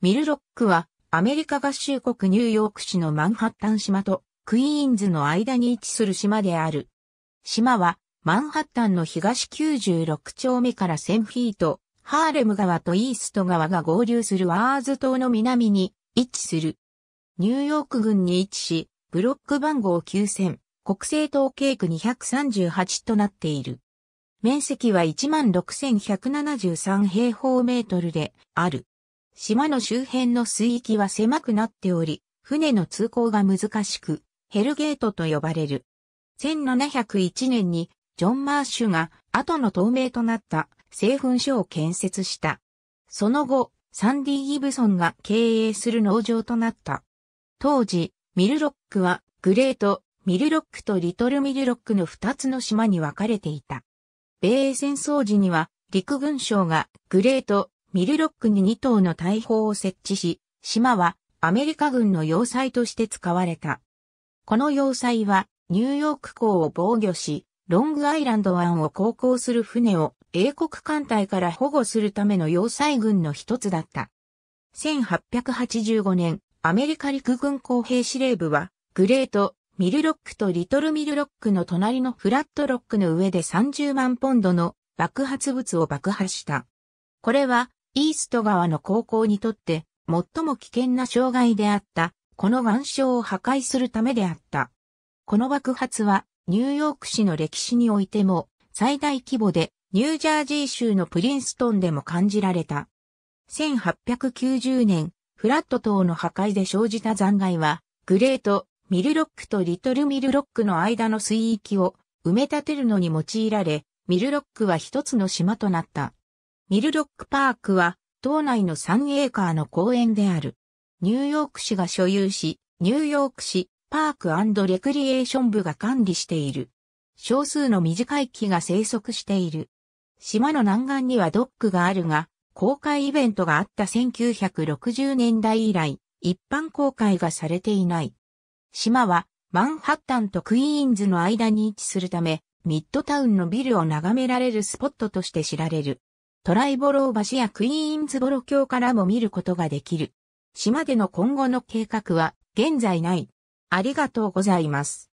ミルロックはアメリカ合衆国ニューヨーク市のマンハッタン島とクイーンズの間に位置する島である。島はマンハッタンの東96丁目から1000フィート、ハーレム川とイースト川が合流するワーズ島の南に位置する。ニューヨーク郡に位置し、ブロック番号9000、国政統計区238となっている。面積は16,173平方メートルである。島の周辺の水域は狭くなっており、船の通行が難しく、ヘルゲートと呼ばれる。1701年にジョン・マーシュが後の透明となった製粉所を建設した。その後、サンディ・ギブソンが経営する農場となった。当時、ミルロックはグレート、ミルロックとリトルミルロックの二つの島に分かれていた。米英戦争時には陸軍省がグレート、ミルロックに2頭の大砲を設置し、島はアメリカ軍の要塞として使われた。この要塞はニューヨーク港を防御し、ロングアイランド湾を航行する船を英国艦隊から保護するための要塞軍の一つだった。1885年、アメリカ陸軍工兵司令部は、グレート、ミルロックとリトルミルロックの隣のフラットロックの上で30万ポンドの爆発物を爆破した。これはイースト川の高校にとって最も危険な障害であった、この岩礁を破壊するためであった。この爆発はニューヨーク市の歴史においても最大規模でニュージャージー州のプリンストンでも感じられた。1890年、フラット島の破壊で生じた残骸は、グレート、ミルロックとリトルミルロックの間の水域を埋め立てるのに用いられ、ミルロックは一つの島となった。ミルロックパークは、島内の3エーカーの公園である。ニューヨーク市が所有し、ニューヨーク市パークレクリエーション部が管理している。少数の短い木が生息している。島の南岸にはドックがあるが、公開イベントがあった1960年代以来、一般公開がされていない。島は、マンハッタンとクイーンズの間に位置するため、ミッドタウンのビルを眺められるスポットとして知られる。トライボロー橋やクイーンズボロ橋からも見ることができる。島での今後の計画は現在ない。ありがとうございます。